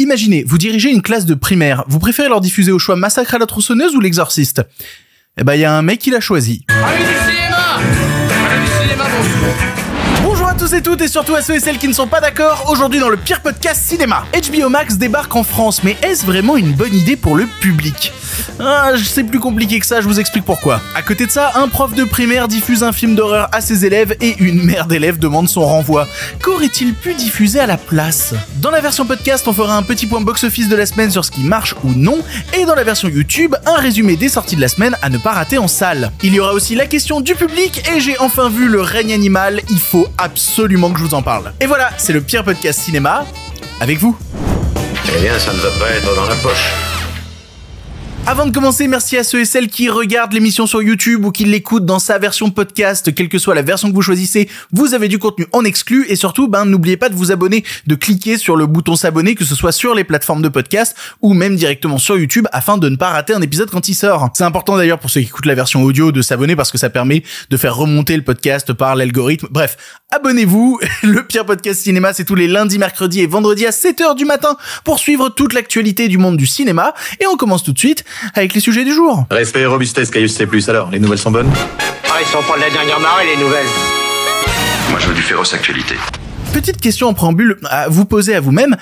Imaginez, vous dirigez une classe de primaire. Vous préférez leur diffuser au choix Massacre à la tronçonneuse ou L'Exorciste Eh ben, il y a un mec qui l'a choisi. Allez du cinéma Allez du cinéma, bonjour Bonjour à tous et toutes et surtout à ceux et celles qui ne sont pas d'accord aujourd'hui dans le pire podcast cinéma. HBO Max débarque en France, mais est-ce vraiment une bonne idée pour le public ah, c'est plus compliqué que ça, je vous explique pourquoi. À côté de ça, un prof de primaire diffuse un film d'horreur à ses élèves et une mère d'élèves demande son renvoi. Qu'aurait-il pu diffuser à la place Dans la version podcast, on fera un petit point box-office de la semaine sur ce qui marche ou non, et dans la version YouTube, un résumé des sorties de la semaine à ne pas rater en salle. Il y aura aussi la question du public, et j'ai enfin vu le règne animal, il faut absolument que je vous en parle. Et voilà, c'est le pire podcast cinéma avec vous. Eh bien, ça ne va pas être dans la poche. Avant de commencer, merci à ceux et celles qui regardent l'émission sur YouTube ou qui l'écoutent dans sa version podcast, quelle que soit la version que vous choisissez, vous avez du contenu en exclu et surtout, ben, n'oubliez pas de vous abonner, de cliquer sur le bouton s'abonner, que ce soit sur les plateformes de podcast ou même directement sur YouTube afin de ne pas rater un épisode quand il sort. C'est important d'ailleurs pour ceux qui écoutent la version audio de s'abonner parce que ça permet de faire remonter le podcast par l'algorithme. Bref, abonnez-vous. Le pire podcast cinéma, c'est tous les lundis, mercredis et vendredis à 7h du matin pour suivre toute l'actualité du monde du cinéma et on commence tout de suite avec les sujets du jour. Respect et robustesse, Caius C. Alors, les nouvelles sont bonnes Ah, ils sont pas de la dernière marée, les nouvelles. Moi, je veux du féroce actualité. Petite question en préambule à vous poser à vous-même.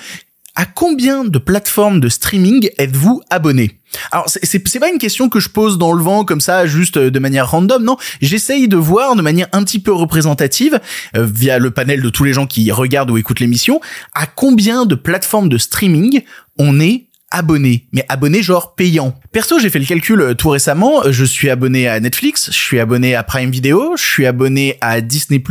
À combien de plateformes de streaming êtes-vous abonné alors c'est pas une question que je pose dans le vent comme ça juste euh, de manière random non j'essaye de voir de manière un petit peu représentative euh, via le panel de tous les gens qui regardent ou écoutent l'émission à combien de plateformes de streaming on est abonné mais abonné genre payant Perso, j'ai fait le calcul euh, tout récemment. Euh, je suis abonné à Netflix, je suis abonné à Prime Video, je suis abonné à Disney+.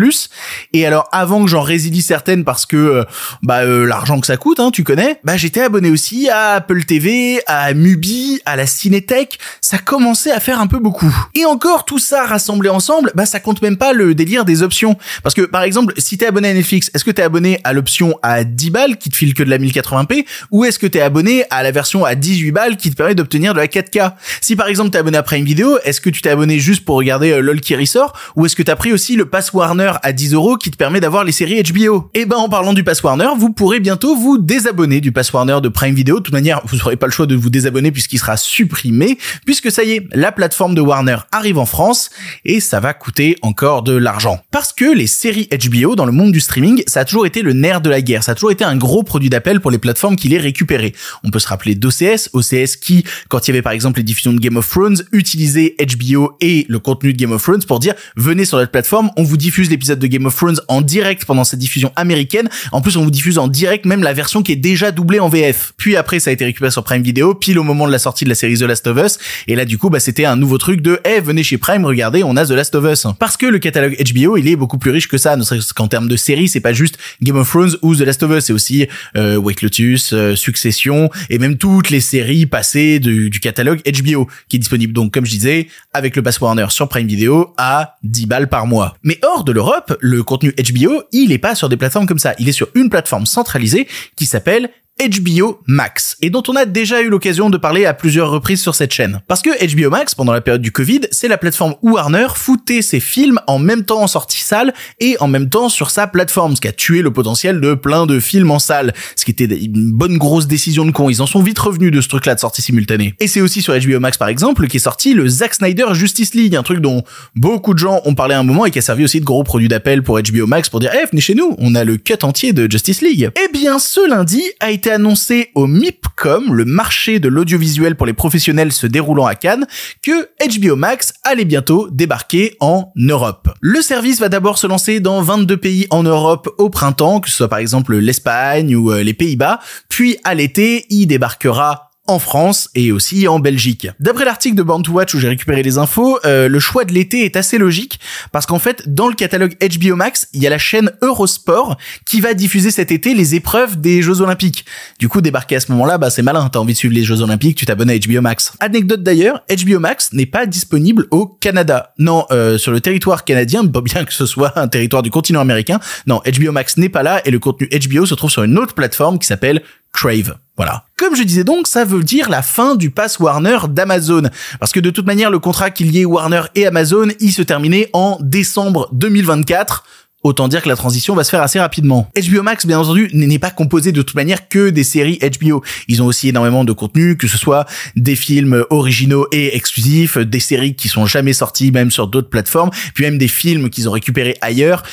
Et alors, avant que j'en résilie certaines parce que euh, bah l'argent que ça coûte, hein, tu connais, bah j'étais abonné aussi à Apple TV, à Mubi, à la Cinétech. Ça commençait à faire un peu beaucoup. Et encore, tout ça rassemblé ensemble, bah ça compte même pas le délire des options. Parce que, par exemple, si t'es abonné à Netflix, est-ce que t'es abonné à l'option à 10 balles qui te file que de la 1080p ou est-ce que t'es abonné à la version à 18 balles qui te permet d'obtenir de la 4K. Si par exemple t'es abonné à Prime Video, est-ce que tu t'es abonné juste pour regarder euh, LOL qui ressort ou est-ce que t'as pris aussi le Pass Warner à 10 euros qui te permet d'avoir les séries HBO Eh ben en parlant du Pass Warner, vous pourrez bientôt vous désabonner du Pass Warner de Prime Video. De toute manière, vous n'aurez pas le choix de vous désabonner puisqu'il sera supprimé, puisque ça y est, la plateforme de Warner arrive en France et ça va coûter encore de l'argent. Parce que les séries HBO dans le monde du streaming, ça a toujours été le nerf de la guerre, ça a toujours été un gros produit d'appel pour les plateformes qui les récupéraient. On peut se rappeler d'OCS, OCS qui, quand il y avait par exemple les diffusions de Game of Thrones, utiliser HBO et le contenu de Game of Thrones pour dire venez sur notre plateforme, on vous diffuse l'épisode de Game of Thrones en direct pendant cette diffusion américaine. En plus, on vous diffuse en direct même la version qui est déjà doublée en VF. Puis après, ça a été récupéré sur Prime Video, pile au moment de la sortie de la série The Last of Us. Et là, du coup, bah, c'était un nouveau truc de eh venez chez Prime, regardez, on a The Last of Us. Parce que le catalogue HBO, il est beaucoup plus riche que ça, ne serait-ce qu'en termes de séries, c'est pas juste Game of Thrones ou The Last of Us, c'est aussi euh, White Lotus, euh, Succession et même toutes les séries passées du catalogue catalogue HBO, qui est disponible donc, comme je disais, avec le en sur Prime Video à 10 balles par mois. Mais hors de l'Europe, le contenu HBO, il n'est pas sur des plateformes comme ça. Il est sur une plateforme centralisée qui s'appelle HBO Max, et dont on a déjà eu l'occasion de parler à plusieurs reprises sur cette chaîne. Parce que HBO Max, pendant la période du Covid, c'est la plateforme où Warner foutait ses films en même temps en sortie salle et en même temps sur sa plateforme, ce qui a tué le potentiel de plein de films en salle, ce qui était une bonne grosse décision de con. Ils en sont vite revenus de ce truc-là de sortie simultanée. Et c'est aussi sur HBO Max, par exemple, qu'est sorti le Zack Snyder Justice League, un truc dont beaucoup de gens ont parlé à un moment et qui a servi aussi de gros produit d'appel pour HBO Max pour dire, eh, venez chez nous, on a le cut entier de Justice League. Eh bien, ce lundi a été été annoncé au MIPCOM, le marché de l'audiovisuel pour les professionnels se déroulant à Cannes, que HBO Max allait bientôt débarquer en Europe. Le service va d'abord se lancer dans 22 pays en Europe au printemps, que ce soit par exemple l'Espagne ou euh, les Pays-Bas, puis à l'été, il débarquera en France et aussi en Belgique. D'après l'article de Band to Watch où j'ai récupéré les infos, euh, le choix de l'été est assez logique parce qu'en fait, dans le catalogue HBO Max, il y a la chaîne Eurosport qui va diffuser cet été les épreuves des Jeux Olympiques. Du coup, débarquer à ce moment-là, bah, c'est malin. T'as envie de suivre les Jeux Olympiques, tu t'abonnes à HBO Max. Anecdote d'ailleurs, HBO Max n'est pas disponible au Canada. Non, euh, sur le territoire canadien, pas bien que ce soit un territoire du continent américain. Non, HBO Max n'est pas là et le contenu HBO se trouve sur une autre plateforme qui s'appelle Crave. Voilà. Comme je disais donc, ça veut dire la fin du pass Warner d'Amazon. Parce que de toute manière, le contrat qu'il y ait Warner et Amazon, il se terminait en décembre 2024. Autant dire que la transition va se faire assez rapidement. HBO Max, bien entendu, n'est pas composé de toute manière que des séries HBO. Ils ont aussi énormément de contenu, que ce soit des films originaux et exclusifs, des séries qui sont jamais sorties, même sur d'autres plateformes, puis même des films qu'ils ont récupérés ailleurs.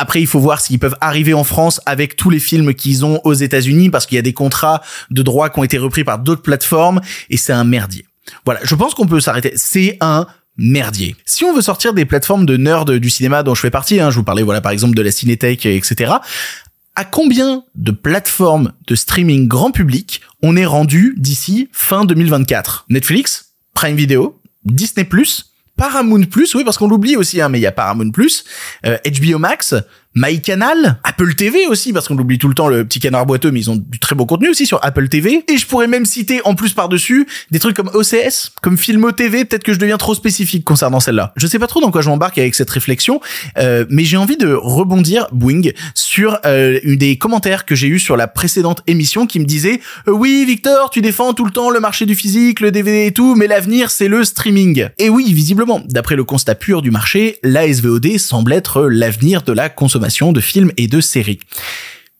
Après, il faut voir s'ils peuvent arriver en France avec tous les films qu'ils ont aux États-Unis, parce qu'il y a des contrats de droits qui ont été repris par d'autres plateformes, et c'est un merdier. Voilà, je pense qu'on peut s'arrêter. C'est un merdier. Si on veut sortir des plateformes de nerds du cinéma dont je fais partie, hein, je vous parlais voilà par exemple de la Cinétech, etc. À combien de plateformes de streaming grand public on est rendu d'ici fin 2024 Netflix, Prime Video, Disney ⁇ Plus Paramount Plus, oui, parce qu'on l'oublie aussi, hein, mais il y a Paramount Plus, HBO euh, Max, MyCanal, Apple TV aussi, parce qu'on oublie tout le temps le petit canard boiteux, mais ils ont du très beau contenu aussi sur Apple TV. Et je pourrais même citer en plus par-dessus des trucs comme OCS, comme Filmo TV, peut-être que je deviens trop spécifique concernant celle-là. Je sais pas trop dans quoi je m'embarque avec cette réflexion, euh, mais j'ai envie de rebondir, Boing, sur euh, une des commentaires que j'ai eu sur la précédente émission qui me disait euh, Oui Victor, tu défends tout le temps le marché du physique, le DVD et tout, mais l'avenir c'est le streaming. » Et oui, visiblement, d'après le constat pur du marché, la SVOD semble être l'avenir de la consommation de films et de séries.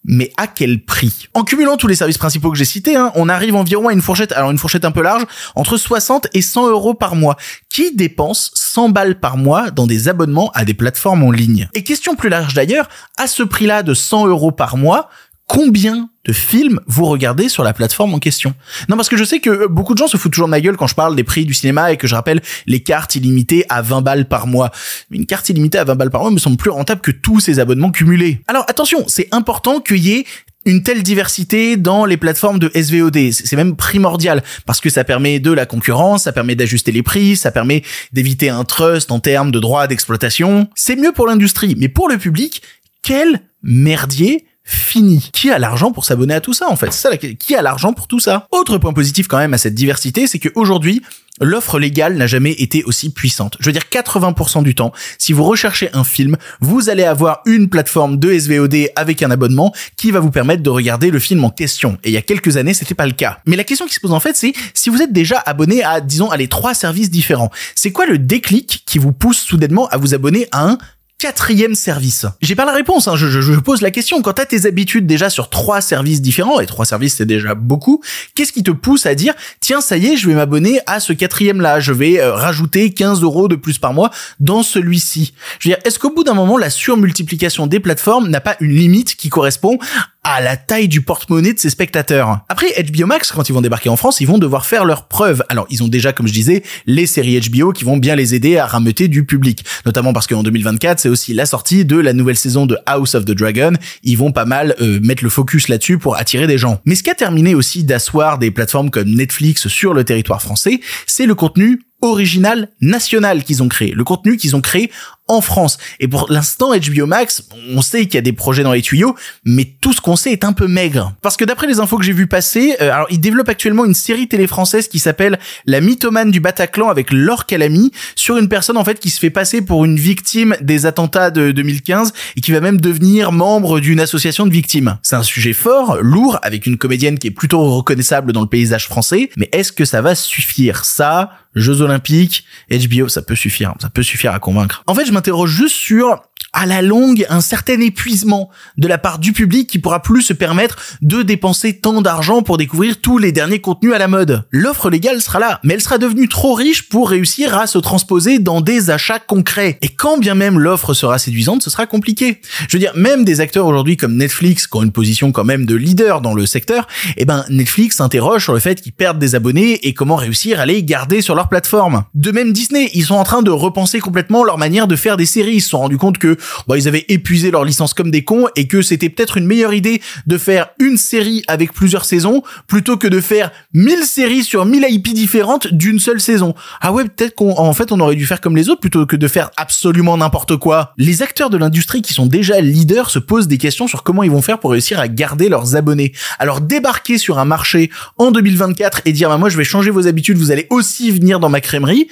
Mais à quel prix En cumulant tous les services principaux que j'ai cités, hein, on arrive environ à une fourchette, alors une fourchette un peu large, entre 60 et 100 euros par mois. Qui dépense 100 balles par mois dans des abonnements à des plateformes en ligne Et question plus large d'ailleurs, à ce prix-là de 100 euros par mois, combien de films vous regardez sur la plateforme en question. Non, parce que je sais que euh, beaucoup de gens se foutent toujours de ma gueule quand je parle des prix du cinéma et que je rappelle les cartes illimitées à 20 balles par mois. une carte illimitée à 20 balles par mois me semble plus rentable que tous ces abonnements cumulés. Alors attention, c'est important qu'il y ait une telle diversité dans les plateformes de SVOD. C'est même primordial parce que ça permet de la concurrence, ça permet d'ajuster les prix, ça permet d'éviter un trust en termes de droits d'exploitation. C'est mieux pour l'industrie, mais pour le public, quel merdier fini. Qui a l'argent pour s'abonner à tout ça en fait C'est ça qui a l'argent pour tout ça Autre point positif quand même à cette diversité, c'est qu'aujourd'hui, l'offre légale n'a jamais été aussi puissante. Je veux dire 80% du temps, si vous recherchez un film, vous allez avoir une plateforme de SVOD avec un abonnement qui va vous permettre de regarder le film en question. Et il y a quelques années, c'était pas le cas. Mais la question qui se pose en fait, c'est si vous êtes déjà abonné à, disons, à les trois services différents, c'est quoi le déclic qui vous pousse soudainement à vous abonner à un quatrième service J'ai pas la réponse, hein, je, pose la question. Quand t'as tes habitudes déjà sur trois services différents, et trois services c'est déjà beaucoup, qu'est-ce qui te pousse à dire tiens ça y est, je vais m'abonner à ce quatrième là, je vais euh, rajouter 15 euros de plus par mois dans celui-ci Je veux dire, est-ce qu'au bout d'un moment la surmultiplication des plateformes n'a pas une limite qui correspond à la taille du porte-monnaie de ses spectateurs. Après, HBO Max, quand ils vont débarquer en France, ils vont devoir faire leurs preuves. Alors, ils ont déjà, comme je disais, les séries HBO qui vont bien les aider à rameuter du public. Notamment parce qu'en 2024, c'est aussi la sortie de la nouvelle saison de House of the Dragon. Ils vont pas mal euh, mettre le focus là-dessus pour attirer des gens. Mais ce qui a terminé aussi d'asseoir des plateformes comme Netflix sur le territoire français, c'est le contenu original national qu'ils ont créé, le contenu qu'ils ont créé en France. Et pour l'instant, HBO Max, on sait qu'il y a des projets dans les tuyaux, mais tout ce qu'on sait est un peu maigre. Parce que d'après les infos que j'ai vues passer, euh, alors ils développent actuellement une série télé française qui s'appelle La mythomane du Bataclan avec Laure Calami, sur une personne en fait qui se fait passer pour une victime des attentats de 2015 et qui va même devenir membre d'une association de victimes. C'est un sujet fort, lourd, avec une comédienne qui est plutôt reconnaissable dans le paysage français, mais est-ce que ça va suffire Ça, Jeux Olympiques, HBO, ça peut suffire, ça peut suffire à convaincre. En fait, je interroge juste sur à la longue un certain épuisement de la part du public qui pourra plus se permettre de dépenser tant d'argent pour découvrir tous les derniers contenus à la mode. L'offre légale sera là, mais elle sera devenue trop riche pour réussir à se transposer dans des achats concrets. Et quand bien même l'offre sera séduisante, ce sera compliqué. Je veux dire, même des acteurs aujourd'hui comme Netflix, qui ont une position quand même de leader dans le secteur, eh ben Netflix s'interroge sur le fait qu'ils perdent des abonnés et comment réussir à les garder sur leur plateforme. De même Disney, ils sont en train de repenser complètement leur manière de faire des séries. Ils se sont rendus compte que ils avaient épuisé leur licence comme des cons et que c'était peut-être une meilleure idée de faire une série avec plusieurs saisons plutôt que de faire 1000 séries sur 1000 IP différentes d'une seule saison. Ah ouais, peut-être qu'en fait, on aurait dû faire comme les autres plutôt que de faire absolument n'importe quoi. Les acteurs de l'industrie qui sont déjà leaders se posent des questions sur comment ils vont faire pour réussir à garder leurs abonnés. Alors débarquer sur un marché en 2024 et dire bah, moi je vais changer vos habitudes, vous allez aussi venir dans ma crèmerie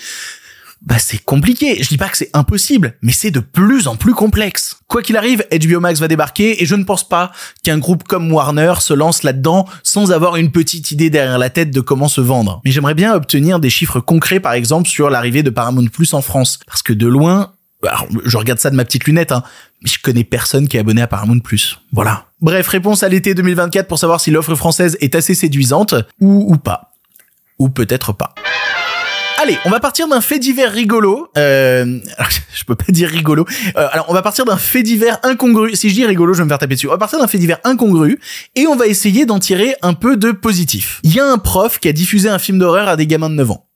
bah c'est compliqué. Je dis pas que c'est impossible, mais c'est de plus en plus complexe. Quoi qu'il arrive, HBO Max va débarquer et je ne pense pas qu'un groupe comme Warner se lance là-dedans sans avoir une petite idée derrière la tête de comment se vendre. Mais j'aimerais bien obtenir des chiffres concrets par exemple sur l'arrivée de Paramount Plus en France parce que de loin, bah, je regarde ça de ma petite lunette, hein, mais je connais personne qui est abonné à Paramount Plus. Voilà. Bref, réponse à l'été 2024 pour savoir si l'offre française est assez séduisante ou ou pas, ou peut-être pas. Allez, on va partir d'un fait divers rigolo. Euh, je peux pas dire rigolo. Euh, alors, on va partir d'un fait divers incongru. Si je dis rigolo, je vais me faire taper dessus. On va partir d'un fait divers incongru et on va essayer d'en tirer un peu de positif. Il y a un prof qui a diffusé un film d'horreur à des gamins de 9 ans.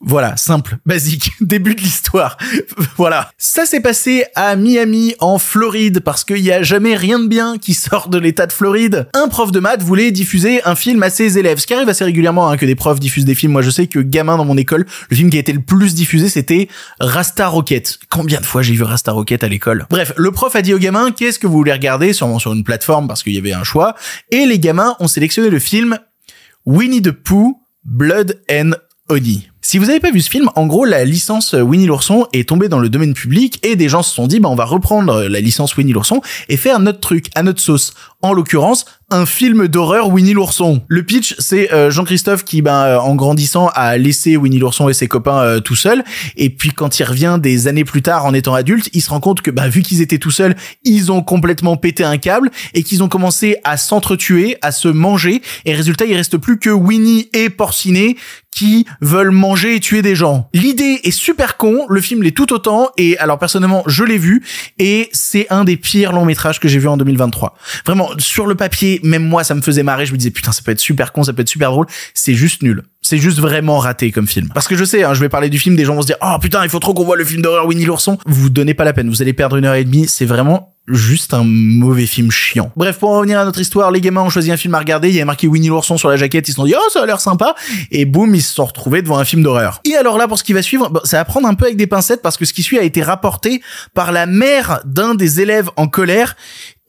Voilà, simple, basique, début de l'histoire. voilà. Ça s'est passé à Miami, en Floride, parce qu'il n'y a jamais rien de bien qui sort de l'état de Floride. Un prof de maths voulait diffuser un film à ses élèves, ce qui arrive assez régulièrement hein, que des profs diffusent des films. Moi, je sais que gamin dans mon école, le film qui a été le plus diffusé, c'était Rasta Rocket. Combien de fois j'ai vu Rasta Rocket à l'école Bref, le prof a dit aux gamins, qu'est-ce que vous voulez regarder, sûrement sur une plateforme, parce qu'il y avait un choix. Et les gamins ont sélectionné le film Winnie the Pooh, Blood and Honey. Si vous avez pas vu ce film, en gros, la licence euh, Winnie l'ourson est tombée dans le domaine public et des gens se sont dit, bah, on va reprendre euh, la licence Winnie l'ourson et faire notre truc à notre sauce. En l'occurrence, un film d'horreur Winnie l'ourson. Le pitch, c'est euh, Jean-Christophe qui, ben, en grandissant, a laissé Winnie l'ourson et ses copains tout seuls. Et puis quand il revient des années plus tard, en étant adulte, il se rend compte que, ben vu qu'ils étaient tout seuls, ils ont complètement pété un câble et qu'ils ont commencé à s'entretuer, à se manger. Et résultat, il reste plus que Winnie et Porcinet qui veulent manger et tuer des gens. L'idée est super con, le film l'est tout autant, et alors personnellement, je l'ai vu, et c'est un des pires longs métrages que j'ai vu en 2023. Vraiment, sur le papier, même moi, ça me faisait marrer, je me disais, putain, ça peut être super con, ça peut être super drôle, c'est juste nul c'est juste vraiment raté comme film. Parce que je sais, hein, je vais parler du film, des gens vont se dire, oh putain, il faut trop qu'on voit le film d'horreur Winnie l'ourson. Vous donnez pas la peine, vous allez perdre une heure et demie, c'est vraiment juste un mauvais film chiant. Bref, pour en revenir à notre histoire, les gamins ont choisi un film à regarder, il y a marqué Winnie l'ourson sur la jaquette, ils se sont dit "Oh, ça a l'air sympa" et boum, ils se sont retrouvés devant un film d'horreur. Et alors là pour ce qui va suivre, c'est bah, ça va prendre un peu avec des pincettes parce que ce qui suit a été rapporté par la mère d'un des élèves en colère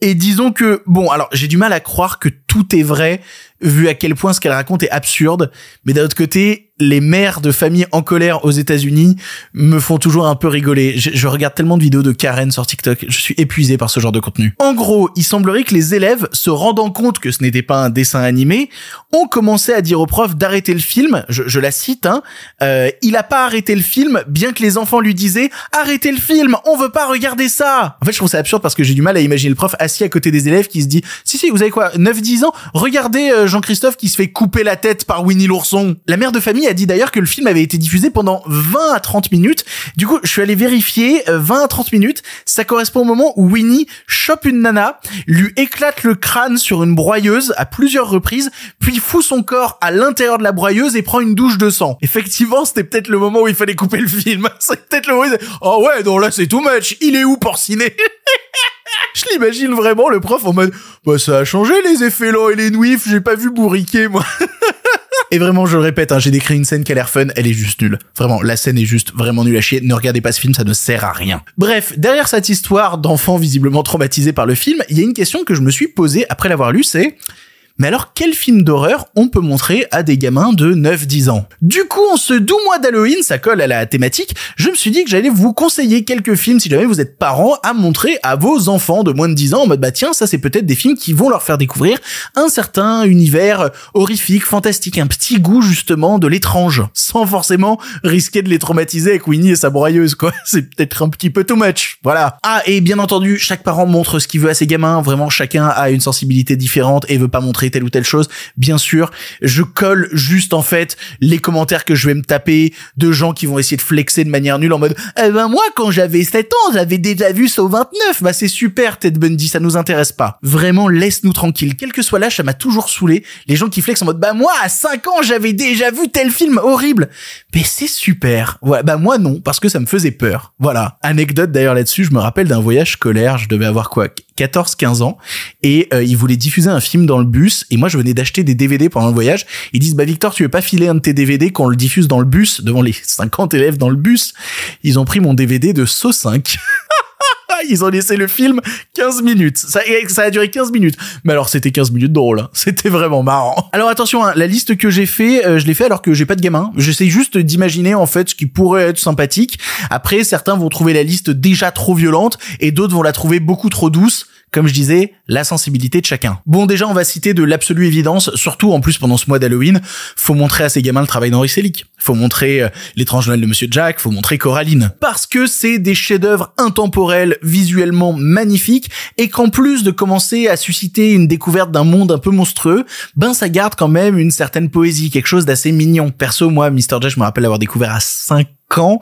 et disons que bon, alors j'ai du mal à croire que tout est vrai vu à quel point ce qu'elle raconte est absurde. Mais d'un autre côté, les mères de familles en colère aux États-Unis me font toujours un peu rigoler. Je, regarde tellement de vidéos de Karen sur TikTok, je suis épuisé par ce genre de contenu. En gros, il semblerait que les élèves, se rendant compte que ce n'était pas un dessin animé, ont commencé à dire au prof d'arrêter le film. Je, je la cite. Hein, euh, il a pas arrêté le film, bien que les enfants lui disaient arrêtez le film, on veut pas regarder ça. En fait, je trouve ça absurde parce que j'ai du mal à imaginer le prof assis à côté des élèves qui se dit si si, vous avez quoi, 9-10 ans, regardez. Euh, Jean-Christophe qui se fait couper la tête par Winnie l'ourson. La mère de famille a dit d'ailleurs que le film avait été diffusé pendant 20 à 30 minutes. Du coup, je suis allé vérifier, 20 euh, à 30 minutes, ça correspond au moment où Winnie chope une nana, lui éclate le crâne sur une broyeuse à plusieurs reprises, puis fout son corps à l'intérieur de la broyeuse et prend une douche de sang. Effectivement, c'était peut-être le moment où il fallait couper le film. C'est peut-être le moment Oh ouais, donc là c'est too much. Il est où Porciné Je l'imagine vraiment, le prof en mode Bah, ça a changé les effets lents et les nouifs, j'ai pas vu bourriquer, moi. Et vraiment, je le répète, hein, j'ai décrit une scène qui a l'air fun, elle est juste nulle. Vraiment, la scène est juste vraiment nulle à chier. Ne regardez pas ce film, ça ne sert à rien. Bref, derrière cette histoire d'enfant visiblement traumatisé par le film, il y a une question que je me suis posée après l'avoir lu, c'est mais alors, quel film d'horreur on peut montrer à des gamins de 9-10 ans Du coup, en ce doux mois d'Halloween, ça colle à la thématique, je me suis dit que j'allais vous conseiller quelques films, si jamais vous êtes parents, à montrer à vos enfants de moins de 10 ans, en mode bah tiens, ça c'est peut-être des films qui vont leur faire découvrir un certain univers horrifique, fantastique, un petit goût justement de l'étrange, sans forcément risquer de les traumatiser avec Winnie et sa broyeuse, quoi. C'est peut-être un petit peu too much, voilà. Ah, et bien entendu, chaque parent montre ce qu'il veut à ses gamins, vraiment chacun a une sensibilité différente et veut pas montrer telle ou telle chose. Bien sûr, je colle juste en fait les commentaires que je vais me taper de gens qui vont essayer de flexer de manière nulle en mode "Eh ben moi quand j'avais 7 ans, j'avais déjà vu ça au 29." Bah c'est super Ted Bundy, ça nous intéresse pas. Vraiment, laisse-nous tranquille. Quel que soit l'âge, ça m'a toujours saoulé les gens qui flexent en mode "Bah moi à 5 ans, j'avais déjà vu tel film horrible." Mais c'est super. ouais bah moi non parce que ça me faisait peur. Voilà, anecdote d'ailleurs là-dessus, je me rappelle d'un voyage scolaire, je devais avoir quoi 14-15 ans et euh, ils voulaient diffuser un film dans le bus et moi je venais d'acheter des DVD pendant le voyage. Ils disent bah Victor tu veux pas filer un de tes DVD qu'on le diffuse dans le bus devant les 50 élèves dans le bus Ils ont pris mon DVD de So 5 ah, ils ont laissé le film 15 minutes. Ça, ça a duré 15 minutes. Mais alors, c'était 15 minutes drôle. Hein. C'était vraiment marrant. Alors, attention, hein, la liste que j'ai fait, euh, je l'ai fait alors que j'ai pas de gamin. J'essaie juste d'imaginer, en fait, ce qui pourrait être sympathique. Après, certains vont trouver la liste déjà trop violente et d'autres vont la trouver beaucoup trop douce. Comme je disais, la sensibilité de chacun. Bon, déjà, on va citer de l'absolue évidence, surtout en plus pendant ce mois d'Halloween, faut montrer à ces gamins le travail d'Henri Selick, faut montrer euh, l'étrange Noël de Monsieur Jack, faut montrer Coraline, parce que c'est des chefs-d'œuvre intemporels, visuellement magnifiques, et qu'en plus de commencer à susciter une découverte d'un monde un peu monstrueux, ben ça garde quand même une certaine poésie, quelque chose d'assez mignon. Perso, moi, Mr. Jack, je me rappelle l'avoir découvert à 5 ans,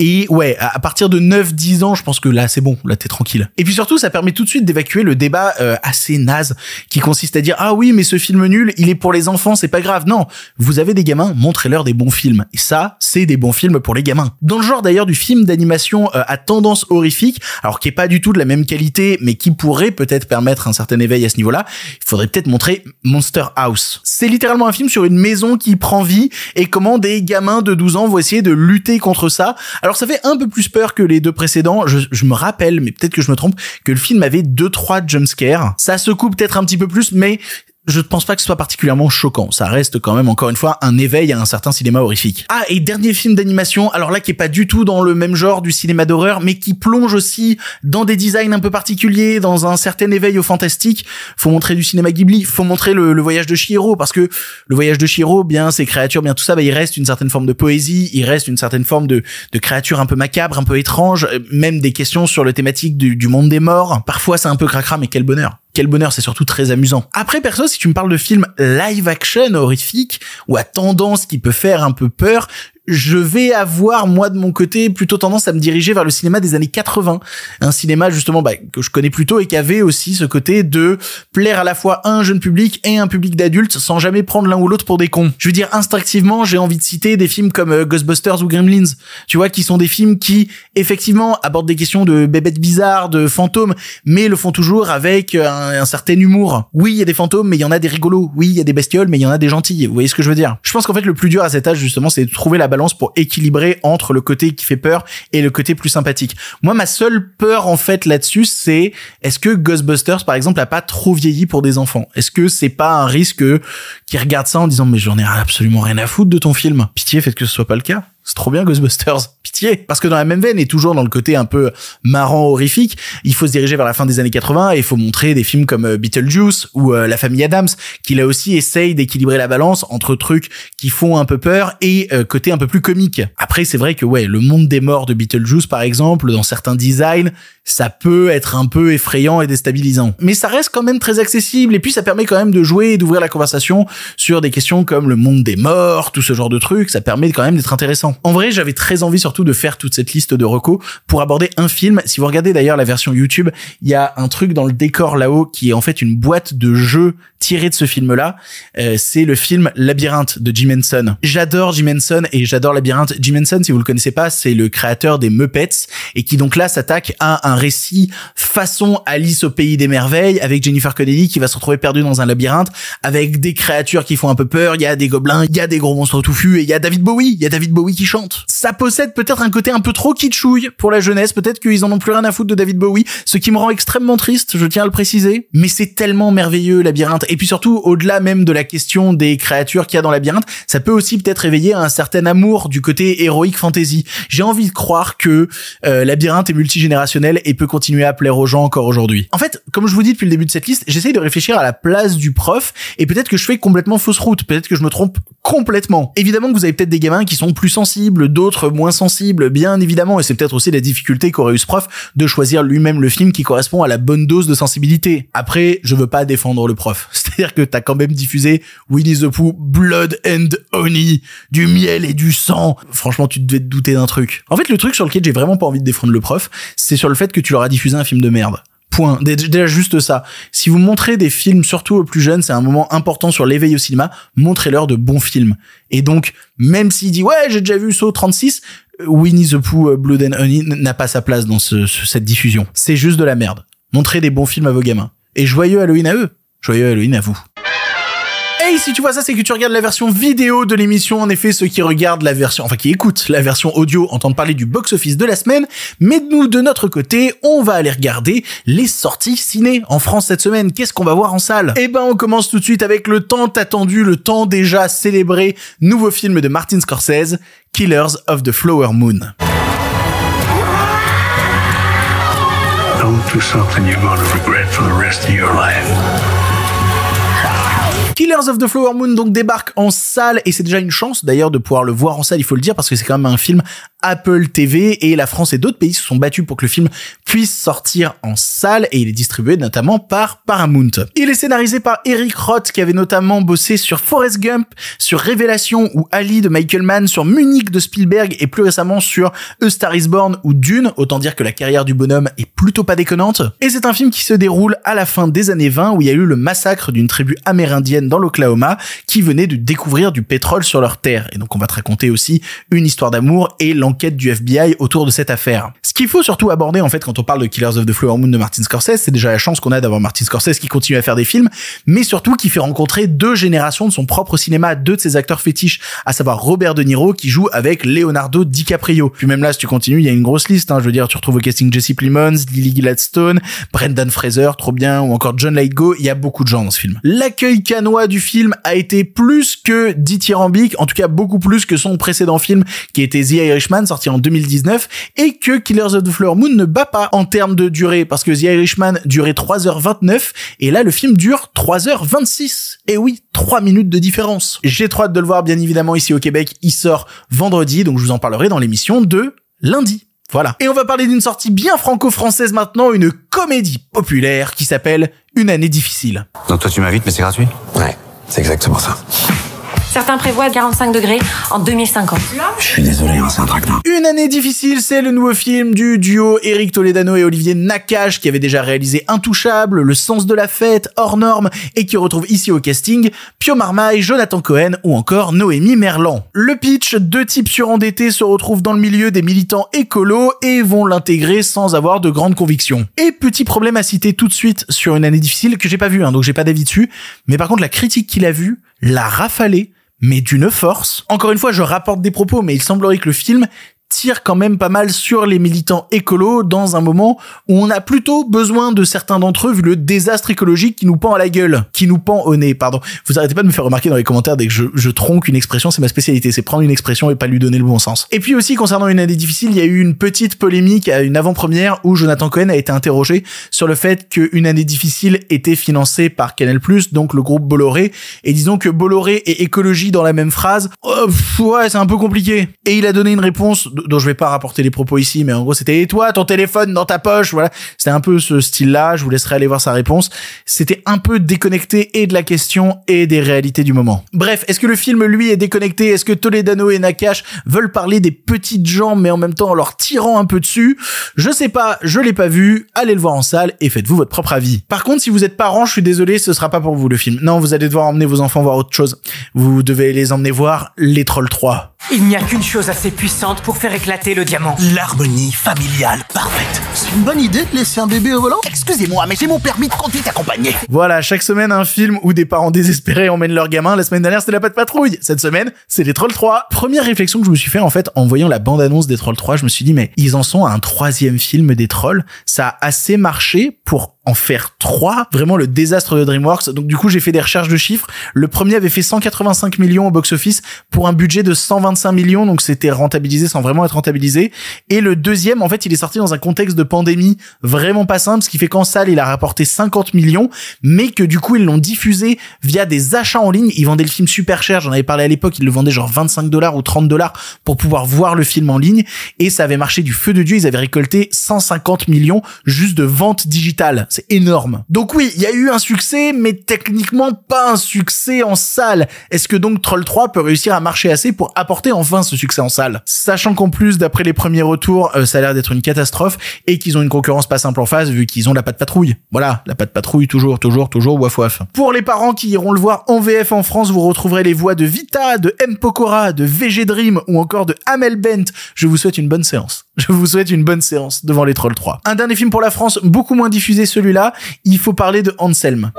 et ouais à partir de 9 10 ans je pense que là c'est bon là t'es tranquille et puis surtout ça permet tout de suite d'évacuer le débat euh, euh, assez naze qui consiste à dire ah oui mais ce film nul il est pour les enfants c'est pas grave non vous avez des gamins montrez-leur des bons films et ça c'est des bons films pour les gamins dans le genre d'ailleurs du film d'animation euh, à tendance horrifique alors qui est pas du tout de la même qualité mais qui pourrait peut-être permettre un certain éveil à ce niveau-là il faudrait peut-être montrer Monster House c'est littéralement un film sur une maison qui prend vie et comment des gamins de 12 ans vont essayer de lutter contre ça alors ça fait un peu plus peur que les deux précédents je, me rappelle mais peut-être que je me trompe que le film avait deux trois jumpscares ça se coupe peut-être un petit peu plus, mais je ne pense pas que ce soit particulièrement choquant. Ça reste quand même encore une fois un éveil à un certain cinéma horrifique. Ah, et dernier film d'animation, alors là qui est pas du tout dans le même genre du cinéma d'horreur, mais qui plonge aussi dans des designs un peu particuliers, dans un certain éveil au fantastique. Faut montrer du cinéma Ghibli, faut montrer le, voyage de Shiro parce que le voyage de Shiro, bien ses créatures, bien tout ça, bah, il reste une certaine forme de poésie, il reste une certaine forme de, de un peu macabre, un peu étrange, euh, même des questions sur le thématique du, du monde des morts. Parfois c'est un peu cracra, mais quel bonheur quel bonheur, c'est surtout très amusant. Après, perso, si tu me parles de films live action horrifiques ou à tendance qui peut faire un peu peur, je vais avoir moi de mon côté plutôt tendance à me diriger vers le cinéma des années 80, un cinéma justement bah, que je connais plutôt et qui avait aussi ce côté de plaire à la fois un jeune public et un public d'adultes sans jamais prendre l'un ou l'autre pour des cons. Je veux dire instinctivement, j'ai envie de citer des films comme euh, Ghostbusters ou Gremlins, tu vois, qui sont des films qui effectivement abordent des questions de bébêtes bizarres, de fantômes, mais le font toujours avec euh, un, certain humour. Oui, il y a des fantômes, mais il y en a des rigolos. Oui, il y a des bestioles, mais il y en a des gentilles, Vous voyez ce que je veux dire Je pense qu'en fait le plus dur à cet âge justement, c'est de trouver la balance pour équilibrer entre le côté qui fait peur et le côté plus sympathique. Moi, ma seule peur en fait là-dessus, c'est est-ce que Ghostbusters par exemple a pas trop vieilli pour des enfants Est-ce que c'est pas un risque qui regarde ça en disant mais j'en ai absolument rien à foutre de ton film Pitié, faites que ce soit pas le cas. C'est trop bien Ghostbusters. Parce que dans la même veine, et toujours dans le côté un peu marrant, horrifique, il faut se diriger vers la fin des années 80 et il faut montrer des films comme euh, Beetlejuice ou euh, La famille Adams, qui là aussi essaye d'équilibrer la balance entre trucs qui font un peu peur et euh, côté un peu plus comique. Après, c'est vrai que ouais, le monde des morts de Beetlejuice, par exemple, dans certains designs, ça peut être un peu effrayant et déstabilisant. Mais ça reste quand même très accessible et puis ça permet quand même de jouer et d'ouvrir la conversation sur des questions comme le monde des morts, tout ce genre de trucs, ça permet quand même d'être intéressant. En vrai, j'avais très envie surtout de faire toute cette liste de recos pour aborder un film. Si vous regardez d'ailleurs la version YouTube, il y a un truc dans le décor là-haut qui est en fait une boîte de jeux tirée de ce film-là. Euh, c'est le film Labyrinthe de Jim Henson. J'adore Jim Henson et j'adore Labyrinthe. Jim Henson, si vous le connaissez pas, c'est le créateur des Muppets et qui donc là s'attaque à un récit façon Alice au pays des merveilles avec Jennifer Connelly qui va se retrouver perdue dans un labyrinthe avec des créatures qui font un peu peur. Il y a des gobelins, il y a des gros monstres touffus et il y a David Bowie. Il y a David Bowie qui chante. Ça possède peut-être un côté un peu trop kitschouille pour la jeunesse. Peut-être qu'ils en ont plus rien à foutre de David Bowie, ce qui me rend extrêmement triste, je tiens à le préciser. Mais c'est tellement merveilleux, Labyrinthe. Et puis surtout, au-delà même de la question des créatures qu'il y a dans Labyrinthe, ça peut aussi peut-être éveiller un certain amour du côté héroïque fantasy. J'ai envie de croire que euh, Labyrinthe est multigénérationnel et peut continuer à plaire aux gens encore aujourd'hui. En fait, comme je vous dis depuis le début de cette liste, j'essaye de réfléchir à la place du prof et peut-être que je fais complètement fausse route, peut-être que je me trompe complètement. Évidemment que vous avez peut-être des gamins qui sont plus sensibles, d'autres moins sensibles bien évidemment, et c'est peut-être aussi la difficulté qu'aurait eu ce prof de choisir lui-même le film qui correspond à la bonne dose de sensibilité. Après, je veux pas défendre le prof. C'est-à-dire que t'as quand même diffusé Winnie the Pooh, Blood and Honey, du miel et du sang. Franchement, tu devais te douter d'un truc. En fait, le truc sur lequel j'ai vraiment pas envie de défendre le prof, c'est sur le fait que tu leur as diffusé un film de merde. Point. Déjà juste ça. Si vous montrez des films, surtout aux plus jeunes, c'est un moment important sur l'éveil au cinéma, montrez-leur de bons films. Et donc, même s'il dit, ouais, j'ai déjà vu Saw 36, euh, Winnie the Pooh, euh, Blood and Honey n'a pas sa place dans cette diffusion. C'est juste de la merde. Montrez des bons films à vos gamins. Et joyeux Halloween à eux. Joyeux Halloween à vous. Hey, si tu vois ça, c'est que tu regardes la version vidéo de l'émission. En effet, ceux qui regardent la version, enfin qui écoutent la version audio, entendent parler du box-office de la semaine. Mais nous, de notre côté, on va aller regarder les sorties ciné en France cette semaine. Qu'est-ce qu'on va voir en salle Eh ben, on commence tout de suite avec le temps attendu, le temps déjà célébré, nouveau film de Martin Scorsese, Killers of the Flower Moon. Don't do something you're regret for the rest of your life. Killers of the Flower Moon donc débarque en salle et c'est déjà une chance d'ailleurs de pouvoir le voir en salle, il faut le dire parce que c'est quand même un film Apple TV et la France et d'autres pays se sont battus pour que le film puisse sortir en salle et il est distribué notamment par Paramount. Il est scénarisé par Eric Roth qui avait notamment bossé sur Forrest Gump, sur Révélation ou Ali de Michael Mann, sur Munich de Spielberg et plus récemment sur A Star is Born ou Dune, autant dire que la carrière du bonhomme est plutôt pas déconnante. Et c'est un film qui se déroule à la fin des années 20 où il y a eu le massacre d'une tribu amérindienne dans l'Oklahoma qui venait de découvrir du pétrole sur leur terre. Et donc on va te raconter aussi une histoire d'amour et l'enquête du FBI autour de cette affaire. Ce qu'il faut surtout aborder en fait quand on parle de Killers of the Flower Moon de Martin Scorsese, c'est déjà la chance qu'on a d'avoir Martin Scorsese qui continue à faire des films, mais surtout qui fait rencontrer deux générations de son propre cinéma, deux de ses acteurs fétiches, à savoir Robert De Niro qui joue avec Leonardo DiCaprio. Puis même là, si tu continues, il y a une grosse liste. Hein. je veux dire, tu retrouves au casting Jesse Plemons, Lily Gladstone, Brendan Fraser, trop bien, ou encore John Lego Il y a beaucoup de gens dans ce film. L'accueil canon du film a été plus que dithyrambique, en tout cas beaucoup plus que son précédent film qui était The Irishman sorti en 2019 et que Killers of the Flower Moon ne bat pas en termes de durée parce que The Irishman durait 3h29 et là le film dure 3h26. Et eh oui, 3 minutes de différence. J'ai hâte de le voir bien évidemment ici au Québec, il sort vendredi donc je vous en parlerai dans l'émission de lundi. Voilà. Et on va parler d'une sortie bien franco-française maintenant, une comédie populaire qui s'appelle Une année difficile. Donc toi tu m'invites mais c'est gratuit Ouais, c'est exactement ça. Certains prévoient 45 degrés en 2050. Je suis désolé, hein, c'est Une année difficile, c'est le nouveau film du duo Eric Toledano et Olivier Nakache qui avait déjà réalisé Intouchable, Le sens de la fête, Hors norme et qui retrouve ici au casting Pio Marmaille, Jonathan Cohen ou encore Noémie Merlan. Le pitch, deux types surendettés se retrouvent dans le milieu des militants écolos et vont l'intégrer sans avoir de grandes convictions. Et petit problème à citer tout de suite sur une année difficile que j'ai pas vu, hein, donc j'ai pas d'avis dessus, mais par contre la critique qu'il a vue l'a rafalé mais d'une force. Encore une fois, je rapporte des propos, mais il semblerait que le film tire quand même pas mal sur les militants écolos dans un moment où on a plutôt besoin de certains d'entre eux vu le désastre écologique qui nous pend à la gueule, qui nous pend au nez, pardon. Vous arrêtez pas de me faire remarquer dans les commentaires dès que je, je tronque une expression, c'est ma spécialité, c'est prendre une expression et pas lui donner le bon sens. Et puis aussi concernant une année difficile, il y a eu une petite polémique à une avant-première où Jonathan Cohen a été interrogé sur le fait qu'une année difficile était financée par Canal+, donc le groupe Bolloré, et disons que Bolloré et écologie dans la même phrase, oh, ouais c'est un peu compliqué. Et il a donné une réponse dont je vais pas rapporter les propos ici, mais en gros, c'était, et toi, ton téléphone dans ta poche, voilà. C'était un peu ce style-là. Je vous laisserai aller voir sa réponse. C'était un peu déconnecté et de la question et des réalités du moment. Bref, est-ce que le film, lui, est déconnecté? Est-ce que Toledano et Nakash veulent parler des petites gens, mais en même temps en leur tirant un peu dessus? Je sais pas, je l'ai pas vu. Allez le voir en salle et faites-vous votre propre avis. Par contre, si vous êtes parent, je suis désolé, ce sera pas pour vous le film. Non, vous allez devoir emmener vos enfants voir autre chose. Vous devez les emmener voir Les Trolls 3. Il n'y a qu'une chose assez puissante pour faire éclater le diamant. L'harmonie familiale parfaite. C'est une bonne idée de laisser un bébé au volant Excusez-moi, mais j'ai mon permis de conduite accompagné. Voilà, chaque semaine un film où des parents désespérés emmènent leur gamin. La semaine dernière, c'était la patte patrouille. Cette semaine, c'est les Trolls 3. Première réflexion que je me suis fait en fait en voyant la bande-annonce des Trolls 3, je me suis dit mais ils en sont à un troisième film des Trolls. Ça a assez marché pour en faire trois, vraiment le désastre de DreamWorks. Donc du coup, j'ai fait des recherches de chiffres. Le premier avait fait 185 millions au box-office pour un budget de 125 millions, donc c'était rentabilisé sans vraiment être rentabilisé. Et le deuxième, en fait, il est sorti dans un contexte de pandémie vraiment pas simple, ce qui fait qu'en salle, il a rapporté 50 millions, mais que du coup, ils l'ont diffusé via des achats en ligne. Ils vendaient le film super cher, j'en avais parlé à l'époque, ils le vendaient genre 25 dollars ou 30 dollars pour pouvoir voir le film en ligne. Et ça avait marché du feu de Dieu, ils avaient récolté 150 millions juste de ventes digitales c'est énorme. Donc oui, il y a eu un succès, mais techniquement pas un succès en salle. Est-ce que donc Troll 3 peut réussir à marcher assez pour apporter enfin ce succès en salle Sachant qu'en plus, d'après les premiers retours, euh, ça a l'air d'être une catastrophe et qu'ils ont une concurrence pas simple en face vu qu'ils ont la patte patrouille. Voilà, la patte patrouille toujours, toujours, toujours, waf waf. Pour les parents qui iront le voir en VF en France, vous retrouverez les voix de Vita, de M. Pokora, de VG Dream ou encore de Amel Bent. Je vous souhaite une bonne séance. Je vous souhaite une bonne séance devant les Trolls 3. Un dernier film pour la France, beaucoup moins diffusé celui-là, il faut parler de Anselm.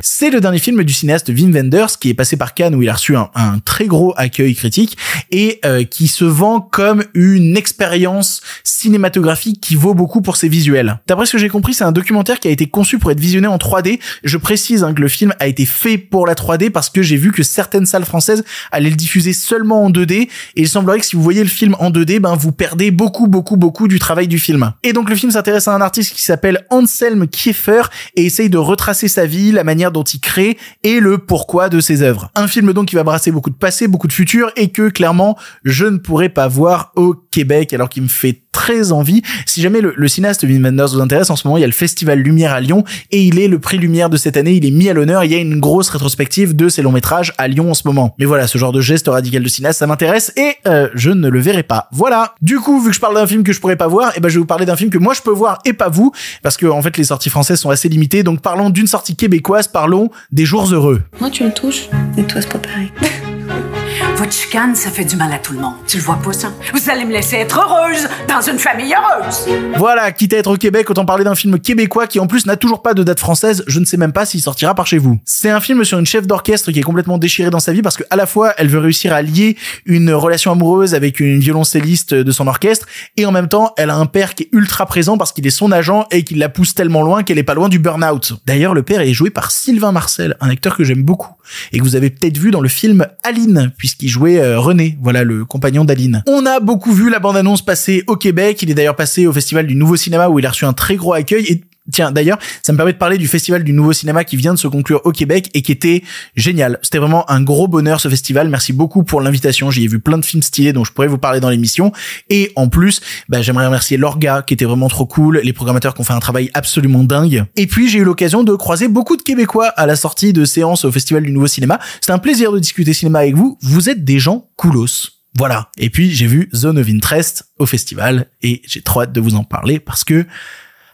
C'est le dernier film du cinéaste Wim Wenders qui est passé par Cannes où il a reçu un, très gros accueil critique et euh, qui se vend comme une expérience cinématographique qui vaut beaucoup pour ses visuels. D'après ce que j'ai compris, c'est un documentaire qui a été conçu pour être visionné en 3D. Je précise hein, que le film a été fait pour la 3D parce que j'ai vu que certaines salles françaises allaient le diffuser seulement en 2D et il semblerait que si vous voyez le film en 2D, ben vous perdez beaucoup beaucoup beaucoup du travail du film. Et donc le film s'intéresse à un artiste qui s'appelle Anselm Kiefer et essaye de retracer sa vie, la manière dont il crée et le pourquoi de ses œuvres. Un film donc qui va brasser beaucoup de passé, beaucoup de futur et que clairement je ne pourrais pas voir au Québec alors qu'il me fait très envie. Si jamais le, le cinéaste Wim Wenders vous intéresse, en ce moment, il y a le Festival Lumière à Lyon et il est le prix Lumière de cette année. Il est mis à l'honneur. Il y a une grosse rétrospective de ses longs métrages à Lyon en ce moment. Mais voilà, ce genre de geste radical de cinéaste, ça m'intéresse et euh, je ne le verrai pas. Voilà. Du coup, vu que je parle d'un film que je pourrais pas voir, et eh ben je vais vous parler d'un film que moi je peux voir et pas vous, parce que en fait les sorties françaises sont assez limitées. Donc parlons d'une sortie québécoise, parlons des jours heureux. Moi tu me touches, et toi c'est pas pareil. Votre chicane, ça fait du mal à tout le monde. Tu le vois pas, ça? Vous allez me laisser être heureuse dans une famille heureuse. Voilà, quitte à être au Québec, autant parler d'un film québécois qui, en plus, n'a toujours pas de date française. Je ne sais même pas s'il sortira par chez vous. C'est un film sur une chef d'orchestre qui est complètement déchirée dans sa vie parce que, à la fois, elle veut réussir à lier une relation amoureuse avec une violoncelliste de son orchestre et en même temps, elle a un père qui est ultra présent parce qu'il est son agent et qu'il la pousse tellement loin qu'elle n'est pas loin du burn-out. D'ailleurs, le père est joué par Sylvain Marcel, un acteur que j'aime beaucoup et que vous avez peut-être vu dans le film Aline, qui jouait euh, René, voilà le compagnon d'Aline. On a beaucoup vu la bande-annonce passer au Québec, il est d'ailleurs passé au Festival du Nouveau Cinéma où il a reçu un très gros accueil et Tiens, d'ailleurs, ça me permet de parler du festival du nouveau cinéma qui vient de se conclure au Québec et qui était génial. C'était vraiment un gros bonheur ce festival. Merci beaucoup pour l'invitation. J'y ai vu plein de films stylés dont je pourrais vous parler dans l'émission. Et en plus, bah, j'aimerais remercier Lorga qui était vraiment trop cool, les programmateurs qui ont fait un travail absolument dingue. Et puis j'ai eu l'occasion de croiser beaucoup de Québécois à la sortie de séances au festival du nouveau cinéma. C'était un plaisir de discuter cinéma avec vous. Vous êtes des gens coolos. Voilà. Et puis j'ai vu Zone of Interest au festival et j'ai trop hâte de vous en parler parce que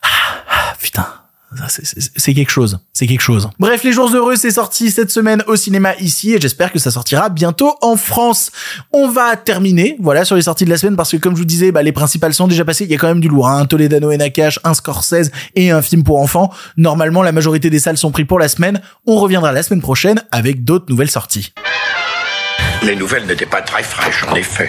ah, Putain. C'est quelque chose, c'est quelque chose. Bref, Les Jours Heureux, c'est sorti cette semaine au cinéma ici et j'espère que ça sortira bientôt en France. On va terminer, voilà, sur les sorties de la semaine parce que comme je vous disais, bah, les principales sont déjà passées. Il y a quand même du lourd, hein. un Toledano et Nakash, un Scorsese et un film pour enfants. Normalement, la majorité des salles sont prises pour la semaine. On reviendra la semaine prochaine avec d'autres nouvelles sorties. Les nouvelles n'étaient pas très fraîches, en effet.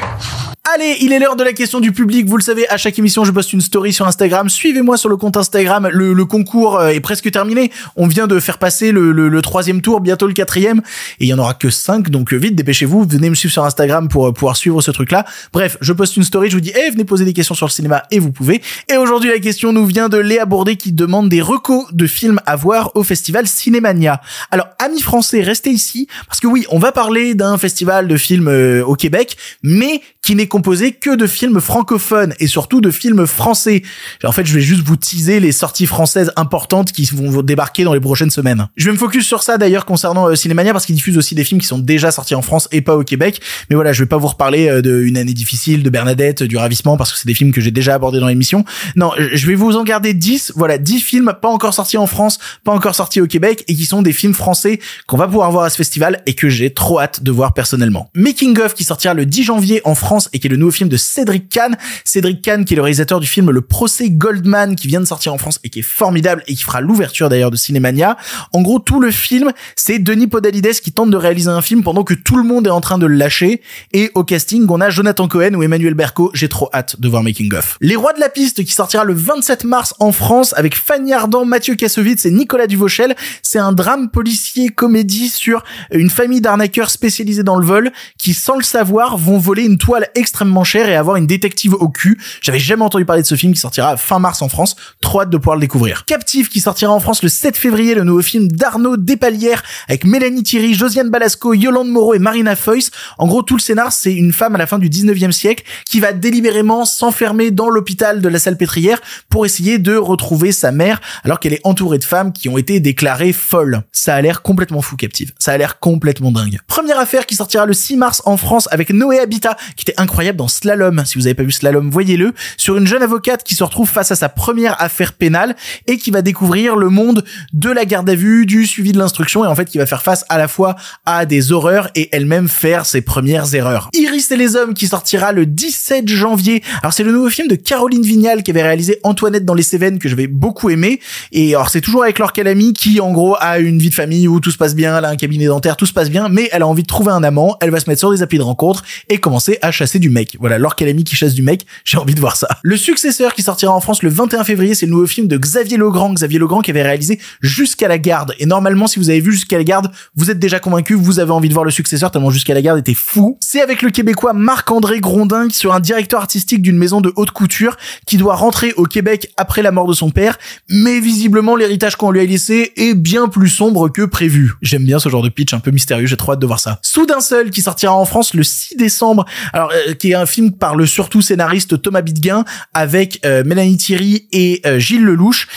Allez, il est l'heure de la question du public. Vous le savez, à chaque émission, je poste une story sur Instagram. Suivez-moi sur le compte Instagram. Le, concours euh, est presque terminé. On vient de faire passer le, troisième tour, bientôt le quatrième. Et il y en aura que cinq. Donc euh, vite, dépêchez-vous. Venez me suivre sur Instagram pour euh, pouvoir suivre ce truc-là. Bref, je poste une story. Je vous dis, eh, venez poser des questions sur le cinéma et vous pouvez. Et aujourd'hui, la question nous vient de Léa Bourdet qui demande des recos de films à voir au festival Cinémania. Alors, amis français, restez ici. Parce que oui, on va parler d'un festival de films au Québec, mais qui n'est composé que de films francophones et surtout de films français. En fait, je vais juste vous teaser les sorties françaises importantes qui vont vous débarquer dans les prochaines semaines. Je vais me focus sur ça d'ailleurs concernant euh, Cinémania parce qu'ils diffusent aussi des films qui sont déjà sortis en France et pas au Québec. Mais voilà, je vais pas vous reparler euh, de année difficile, de Bernadette, du Ravissement parce que c'est des films que j'ai déjà abordé dans l'émission. Non, je vais vous en garder 10, voilà, 10 films pas encore sortis en France, pas encore sortis au Québec et qui sont des films français qu'on va pouvoir voir à ce festival et que j'ai trop hâte de voir personnellement. Making of qui sortira le 10 janvier en France et qui est le nouveau film de Cédric Kahn. Cédric Kahn, qui est le réalisateur du film Le procès Goldman, qui vient de sortir en France et qui est formidable et qui fera l'ouverture d'ailleurs de Cinémania. En gros, tout le film, c'est Denis Podalides qui tente de réaliser un film pendant que tout le monde est en train de le lâcher. Et au casting, on a Jonathan Cohen ou Emmanuel Berco. J'ai trop hâte de voir Making of. Les Rois de la piste, qui sortira le 27 mars en France avec Fanny Ardant, Mathieu Kassovitz et Nicolas Duvauchel. C'est un drame policier comédie sur une famille d'arnaqueurs spécialisés dans le vol qui, sans le savoir, vont voler une toile extra extrêmement cher et avoir une détective au cul. J'avais jamais entendu parler de ce film qui sortira fin mars en France. Trop hâte de pouvoir le découvrir. Captive qui sortira en France le 7 février, le nouveau film d'Arnaud Despalières avec Mélanie Thierry, Josiane Balasco, Yolande Moreau et Marina Foïs. En gros, tout le scénar, c'est une femme à la fin du 19e siècle qui va délibérément s'enfermer dans l'hôpital de la Salpêtrière pour essayer de retrouver sa mère alors qu'elle est entourée de femmes qui ont été déclarées folles. Ça a l'air complètement fou, Captive. Ça a l'air complètement dingue. Première affaire qui sortira le 6 mars en France avec Noé Habitat qui était incroyable dans Slalom. Si vous n'avez pas vu Slalom, voyez-le. Sur une jeune avocate qui se retrouve face à sa première affaire pénale et qui va découvrir le monde de la garde à vue, du suivi de l'instruction et en fait qui va faire face à la fois à des horreurs et elle-même faire ses premières erreurs. Iris et les hommes qui sortira le 17 janvier. Alors c'est le nouveau film de Caroline Vignal qui avait réalisé Antoinette dans les Cévennes que je vais beaucoup aimer. Et alors c'est toujours avec Laure Calamy qui en gros a une vie de famille où tout se passe bien, elle a un cabinet dentaire, tout se passe bien, mais elle a envie de trouver un amant, elle va se mettre sur des applis de rencontre et commencer à chasser du du mec. Voilà, a mis qui chasse du mec, j'ai envie de voir ça. Le successeur qui sortira en France le 21 février, c'est le nouveau film de Xavier Legrand. Xavier Legrand qui avait réalisé Jusqu'à la garde. Et normalement, si vous avez vu Jusqu'à la garde, vous êtes déjà convaincu, vous avez envie de voir le successeur tellement Jusqu'à la garde était fou. C'est avec le Québécois Marc-André Grondin qui sera un directeur artistique d'une maison de haute couture qui doit rentrer au Québec après la mort de son père, mais visiblement l'héritage qu'on lui a laissé est bien plus sombre que prévu. J'aime bien ce genre de pitch un peu mystérieux, j'ai trop hâte de voir ça. Soudain seul qui sortira en France le 6 décembre. Alors euh, qui est un film par le surtout scénariste Thomas Bidguin avec euh, Mélanie Thierry et euh, Gilles Lelouch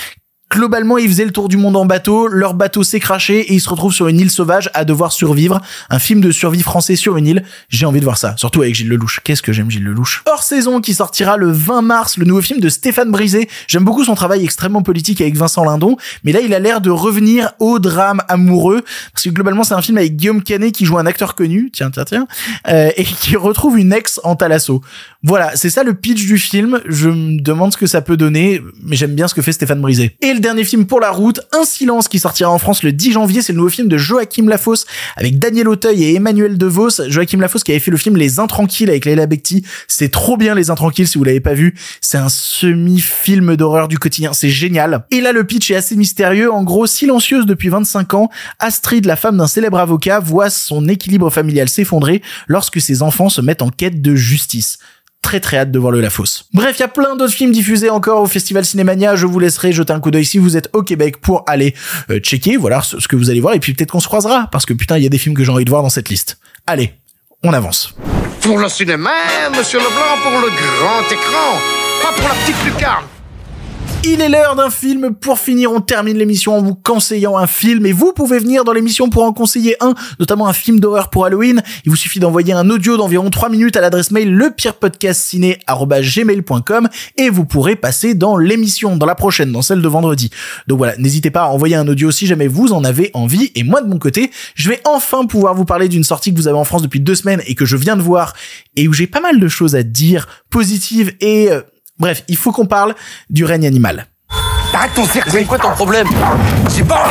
Globalement, ils faisaient le tour du monde en bateau, leur bateau s'est craché et ils se retrouvent sur une île sauvage à devoir survivre. Un film de survie français sur une île, j'ai envie de voir ça, surtout avec Gilles Lelouch. Qu'est-ce que j'aime Gilles Lelouch Hors saison qui sortira le 20 mars, le nouveau film de Stéphane Brisé. J'aime beaucoup son travail extrêmement politique avec Vincent Lindon, mais là il a l'air de revenir au drame amoureux, parce que globalement c'est un film avec Guillaume Canet qui joue un acteur connu, tiens tiens tiens, euh, et qui retrouve une ex en Talasso. Voilà, c'est ça le pitch du film, je me demande ce que ça peut donner, mais j'aime bien ce que fait Stéphane Brisé le dernier film pour la route, Un silence qui sortira en France le 10 janvier, c'est le nouveau film de Joachim Lafosse avec Daniel Auteuil et Emmanuel DeVos. Joachim Lafosse qui avait fait le film Les Intranquilles avec Leila Bekti. C'est trop bien Les Intranquilles si vous l'avez pas vu. C'est un semi-film d'horreur du quotidien. C'est génial. Et là, le pitch est assez mystérieux. En gros, silencieuse depuis 25 ans, Astrid, la femme d'un célèbre avocat, voit son équilibre familial s'effondrer lorsque ses enfants se mettent en quête de justice très très hâte de voir le La Fosse. Bref, il y a plein d'autres films diffusés encore au Festival Cinémania. Je vous laisserai jeter un coup d'œil si vous êtes au Québec pour aller euh, checker, voilà ce, ce que vous allez voir. Et puis peut-être qu'on se croisera parce que putain, il y a des films que j'ai envie de voir dans cette liste. Allez, on avance. Pour le cinéma, monsieur Leblanc, pour le grand écran, pas pour la petite lucarne. Il est l'heure d'un film. Pour finir, on termine l'émission en vous conseillant un film. Et vous pouvez venir dans l'émission pour en conseiller un, notamment un film d'horreur pour Halloween. Il vous suffit d'envoyer un audio d'environ 3 minutes à l'adresse mail lepirepodcastciné.com et vous pourrez passer dans l'émission, dans la prochaine, dans celle de vendredi. Donc voilà, n'hésitez pas à envoyer un audio si jamais vous en avez envie. Et moi, de mon côté, je vais enfin pouvoir vous parler d'une sortie que vous avez en France depuis deux semaines et que je viens de voir et où j'ai pas mal de choses à dire, positives et... Euh, Bref, il faut qu'on parle du règne animal. Arrête ton Vous c'est quoi ton problème C'est pas...